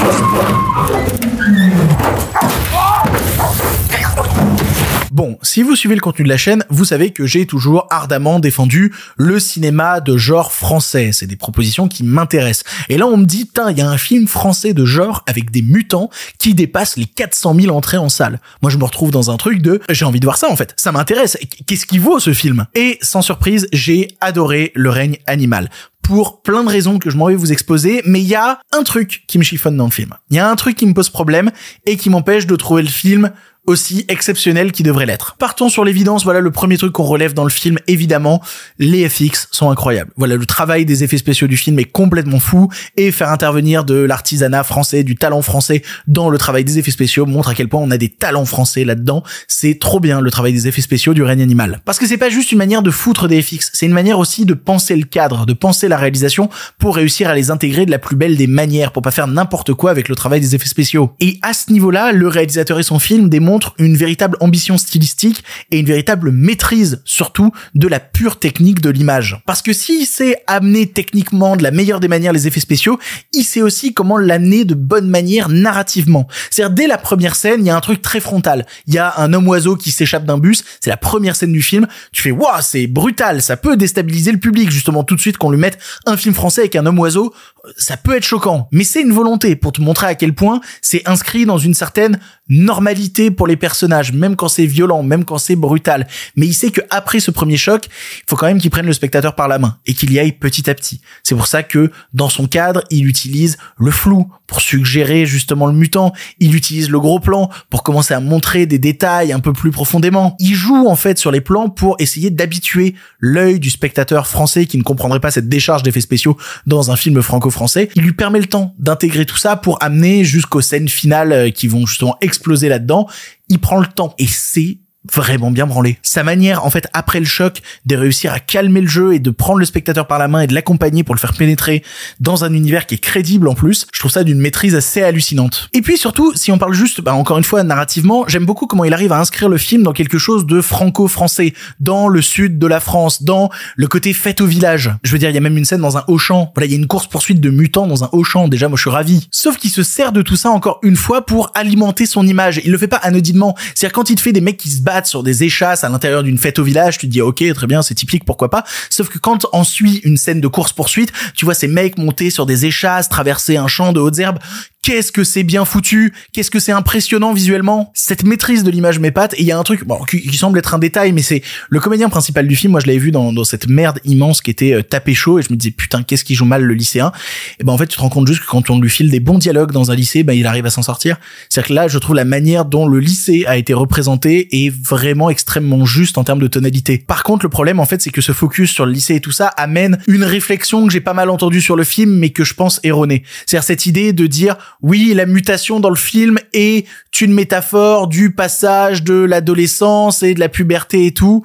Bon, si vous suivez le contenu de la chaîne, vous savez que j'ai toujours ardemment défendu le cinéma de genre français. C'est des propositions qui m'intéressent. Et là, on me dit, tiens, il y a un film français de genre avec des mutants qui dépasse les 400 000 entrées en salle. Moi, je me retrouve dans un truc de, j'ai envie de voir ça, en fait. Ça m'intéresse. Qu'est-ce qui vaut ce film? Et sans surprise, j'ai adoré Le règne animal pour plein de raisons que je m'en vais vous exposer, mais il y a un truc qui me chiffonne dans le film. Il y a un truc qui me pose problème et qui m'empêche de trouver le film aussi exceptionnel qu'il devrait l'être. Partons sur l'évidence, voilà le premier truc qu'on relève dans le film, évidemment, les FX sont incroyables. Voilà, le travail des effets spéciaux du film est complètement fou, et faire intervenir de l'artisanat français, du talent français dans le travail des effets spéciaux montre à quel point on a des talents français là-dedans. C'est trop bien le travail des effets spéciaux du règne animal. Parce que c'est pas juste une manière de foutre des FX, c'est une manière aussi de penser le cadre, de penser la réalisation pour réussir à les intégrer de la plus belle des manières, pour pas faire n'importe quoi avec le travail des effets spéciaux. Et à ce niveau-là, le réalisateur et son film démontrent une véritable ambition stylistique et une véritable maîtrise surtout de la pure technique de l'image. Parce que s'il sait amener techniquement de la meilleure des manières les effets spéciaux, il sait aussi comment l'amener de bonne manière narrativement. C'est-à-dire dès la première scène, il y a un truc très frontal. Il y a un homme oiseau qui s'échappe d'un bus, c'est la première scène du film, tu fais waouh, c'est brutal, ça peut déstabiliser le public justement tout de suite qu'on lui mette un film français avec un homme oiseau, ça peut être choquant, mais c'est une volonté pour te montrer à quel point c'est inscrit dans une certaine normalité pour les personnages, même quand c'est violent, même quand c'est brutal. Mais il sait que après ce premier choc, il faut quand même qu'il prenne le spectateur par la main et qu'il y aille petit à petit. C'est pour ça que dans son cadre, il utilise le flou pour suggérer justement le mutant. Il utilise le gros plan pour commencer à montrer des détails un peu plus profondément. Il joue en fait sur les plans pour essayer d'habituer l'œil du spectateur français qui ne comprendrait pas cette décharge d'effets spéciaux dans un film franco-français. Il lui permet le temps d'intégrer tout ça pour amener jusqu'aux scènes finales euh, qui vont justement exploser là-dedans, il prend le temps. Et c'est vraiment bien branlé. Sa manière, en fait, après le choc, de réussir à calmer le jeu et de prendre le spectateur par la main et de l'accompagner pour le faire pénétrer dans un univers qui est crédible en plus, je trouve ça d'une maîtrise assez hallucinante. Et puis surtout, si on parle juste, bah encore une fois, narrativement, j'aime beaucoup comment il arrive à inscrire le film dans quelque chose de franco-français, dans le sud de la France, dans le côté fête au village. Je veux dire, il y a même une scène dans un haut champ. Voilà, il y a une course-poursuite de mutants dans un haut champ. Déjà, moi, je suis ravi. Sauf qu'il se sert de tout ça encore une fois pour alimenter son image. Il le fait pas anodinement. C'est-à-dire quand il te fait des mecs qui se battent sur des échasses à l'intérieur d'une fête au village, tu te dis ok très bien c'est typique pourquoi pas. Sauf que quand on suit une scène de course poursuite, tu vois ces mecs monter sur des échasses, traverser un champ de hautes herbes qu'est-ce que c'est bien foutu, qu'est-ce que c'est impressionnant visuellement, cette maîtrise de l'image m'épate, et il y a un truc bon, qui, semble être un détail, mais c'est le comédien principal du film, moi je l'avais vu dans, dans, cette merde immense qui était euh, tapé chaud, et je me disais putain qu'est-ce qui joue mal le lycéen, et ben en fait tu te rends compte juste que quand on lui file des bons dialogues dans un lycée, ben il arrive à s'en sortir. C'est-à-dire que là je trouve la manière dont le lycée a été représenté est vraiment extrêmement juste en termes de tonalité. Par contre le problème en fait c'est que ce focus sur le lycée et tout ça amène une réflexion que j'ai pas mal entendue sur le film mais que je pense erronée. C'est-à-dire cette idée de dire oui, la mutation dans le film est une métaphore du passage de l'adolescence et de la puberté et tout.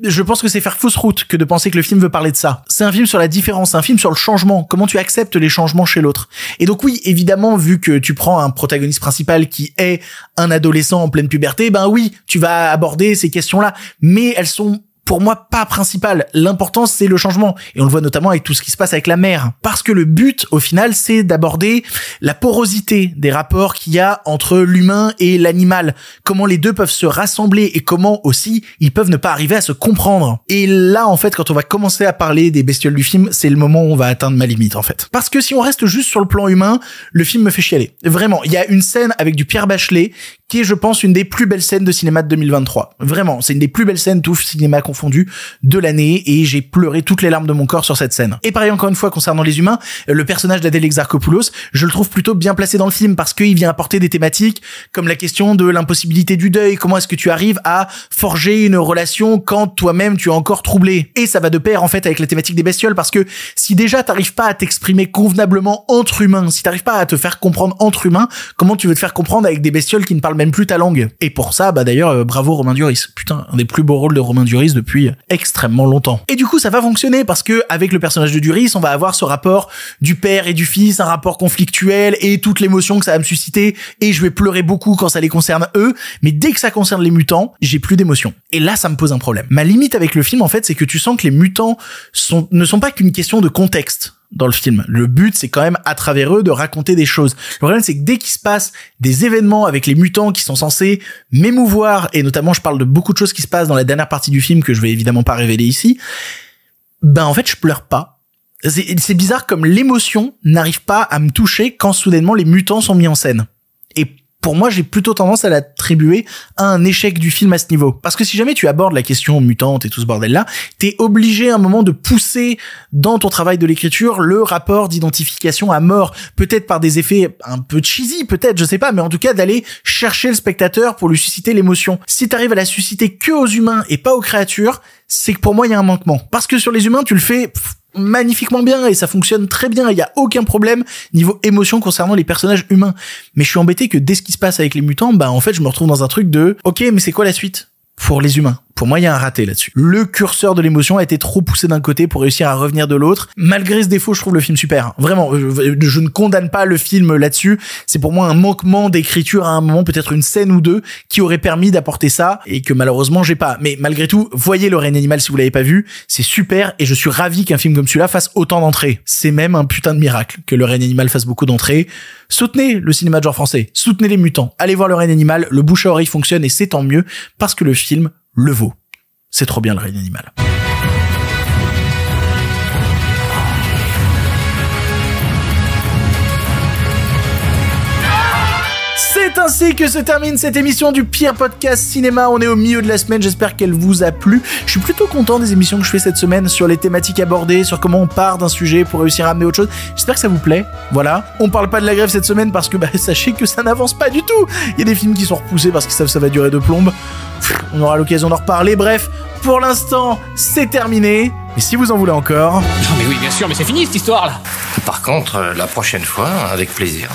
Je pense que c'est faire fausse route que de penser que le film veut parler de ça. C'est un film sur la différence, un film sur le changement, comment tu acceptes les changements chez l'autre. Et donc oui, évidemment, vu que tu prends un protagoniste principal qui est un adolescent en pleine puberté, ben oui, tu vas aborder ces questions-là, mais elles sont pour moi pas principal. L'important c'est le changement et on le voit notamment avec tout ce qui se passe avec la mer parce que le but au final c'est d'aborder la porosité des rapports qu'il y a entre l'humain et l'animal, comment les deux peuvent se rassembler et comment aussi ils peuvent ne pas arriver à se comprendre. Et là en fait quand on va commencer à parler des bestioles du film, c'est le moment où on va atteindre ma limite en fait. Parce que si on reste juste sur le plan humain, le film me fait chialer. Vraiment, il y a une scène avec du Pierre Bachelet qui est je pense une des plus belles scènes de cinéma de 2023. Vraiment, c'est une des plus belles scènes tout cinéma fondu de l'année et j'ai pleuré toutes les larmes de mon corps sur cette scène. Et pareil encore une fois concernant les humains, le personnage d'Adèle Exarchopoulos, je le trouve plutôt bien placé dans le film parce qu'il vient apporter des thématiques comme la question de l'impossibilité du deuil, comment est-ce que tu arrives à forger une relation quand toi-même tu es encore troublé. Et ça va de pair en fait avec la thématique des bestioles parce que si déjà t'arrives pas à t'exprimer convenablement entre humains, si t'arrives pas à te faire comprendre entre humains, comment tu veux te faire comprendre avec des bestioles qui ne parlent même plus ta langue Et pour ça, bah d'ailleurs, euh, bravo Romain Duris. Putain, un des plus beaux rôles de Romain Duris de depuis extrêmement longtemps. Et du coup, ça va fonctionner parce que avec le personnage de Duris, on va avoir ce rapport du père et du fils, un rapport conflictuel et toute l'émotion que ça va me susciter et je vais pleurer beaucoup quand ça les concerne eux, mais dès que ça concerne les mutants, j'ai plus d'émotion. Et là, ça me pose un problème. Ma limite avec le film, en fait, c'est que tu sens que les mutants ne sont pas qu'une question de contexte dans le film. Le but, c'est quand même à travers eux de raconter des choses. Le problème, c'est que dès qu'il se passe des événements avec les mutants qui sont censés m'émouvoir, et notamment, je parle de beaucoup de choses qui se passent dans la dernière partie du film que je vais évidemment pas révéler ici, ben en fait, je pleure pas. C'est bizarre comme l'émotion n'arrive pas à me toucher quand soudainement les mutants sont mis en scène pour moi, j'ai plutôt tendance à l'attribuer à un échec du film à ce niveau. Parce que si jamais tu abordes la question mutante et tout ce bordel-là, t'es obligé à un moment de pousser dans ton travail de l'écriture le rapport d'identification à mort. Peut-être par des effets un peu cheesy, peut-être, je sais pas, mais en tout cas d'aller chercher le spectateur pour lui susciter l'émotion. Si t'arrives à la susciter que aux humains et pas aux créatures, c'est que pour moi, il y a un manquement. Parce que sur les humains, tu le fais magnifiquement bien et ça fonctionne très bien. Il y a aucun problème niveau émotion concernant les personnages humains. Mais je suis embêté que dès ce qui se passe avec les mutants, bah en fait je me retrouve dans un truc de ok mais c'est quoi la suite pour les humains pour moi, il y a un raté là-dessus. Le curseur de l'émotion a été trop poussé d'un côté pour réussir à revenir de l'autre. Malgré ce défaut, je trouve le film super. Vraiment, je, ne condamne pas le film là-dessus. C'est pour moi un manquement d'écriture à un moment, peut-être une scène ou deux, qui aurait permis d'apporter ça et que malheureusement j'ai pas. Mais malgré tout, voyez Le Règne Animal si vous l'avez pas vu. C'est super et je suis ravi qu'un film comme celui-là fasse autant d'entrées. C'est même un putain de miracle que Le Règne Animal fasse beaucoup d'entrées. Soutenez le cinéma de genre français. Soutenez les mutants. Allez voir Le Règne Animal. Le bouche à oreille fonctionne et c'est tant mieux parce que le film le veau. C'est trop bien le règne animal. C'est ainsi que se termine cette émission du pire podcast cinéma. On est au milieu de la semaine, j'espère qu'elle vous a plu. Je suis plutôt content des émissions que je fais cette semaine sur les thématiques abordées, sur comment on part d'un sujet pour réussir à amener autre chose. J'espère que ça vous plaît. Voilà. On parle pas de la grève cette semaine parce que bah, sachez que ça n'avance pas du tout. Il y a des films qui sont repoussés parce qu'ils savent que ça va durer de plombe. On aura l'occasion d'en reparler. Bref, pour l'instant, c'est terminé. Mais si vous en voulez encore. Non, mais oui, bien sûr, mais c'est fini cette histoire là. Par contre, euh, la prochaine fois, avec plaisir.